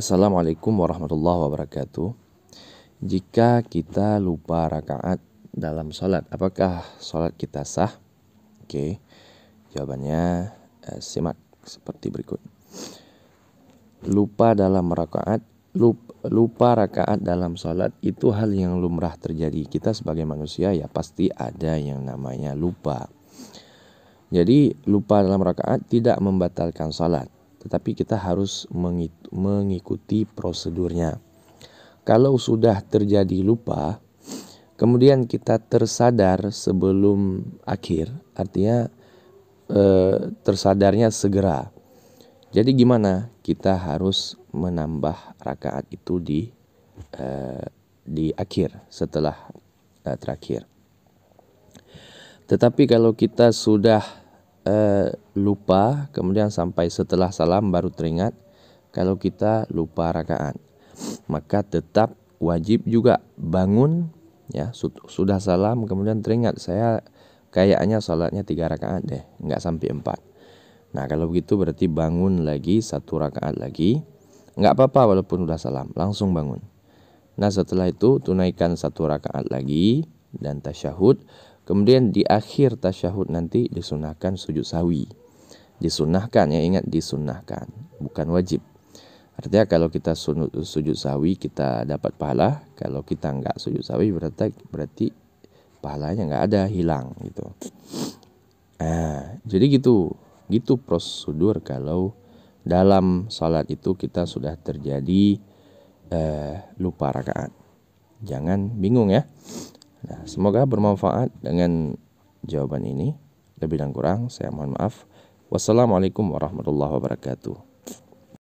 Assalamualaikum warahmatullahi wabarakatuh. Jika kita lupa rakaat dalam sholat, apakah sholat kita sah? Oke, jawabannya eh, simak seperti berikut. Lupa dalam rakaat, lupa, rakaat dalam sholat itu hal yang lumrah terjadi. Kita sebagai manusia ya pasti ada yang namanya lupa. Jadi lupa dalam rakaat tidak membatalkan sholat tetapi kita harus mengikuti prosedurnya. Kalau sudah terjadi lupa, kemudian kita tersadar sebelum akhir, artinya eh, tersadarnya segera. Jadi gimana? Kita harus menambah rakaat itu di eh, di akhir setelah eh, terakhir. Tetapi kalau kita sudah uh, lupa kemudian sampai setelah salam baru teringat kalau kita lupa rakaat maka tetap wajib juga bangun ya sudah salam kemudian teringat saya kayaknya salatnya tiga rakaat deh nggak sampai empat nah kalau begitu berarti bangun lagi satu rakaat lagi nggak apa-apa walaupun sudah salam langsung bangun nah setelah itu tunaikan satu rakaat lagi dan tasyahud Kemudian di akhir tasyahud nanti disunahkan sujud sawi. Disunahkan ya ingat disunahkan, bukan wajib. Artinya kalau kita sujud sawi kita dapat pahala, kalau kita nggak sujud sawi berarti berarti pahalanya nggak ada hilang gitu. Nah, jadi gitu, gitu prosedur kalau dalam salat itu kita sudah terjadi eh, lupa rakaat. Jangan bingung ya. Nah, semoga bermanfaat dengan jawaban ini. Lebih dan kurang, saya mohon maaf. Wassalamualaikum warahmatullahi wabarakatuh.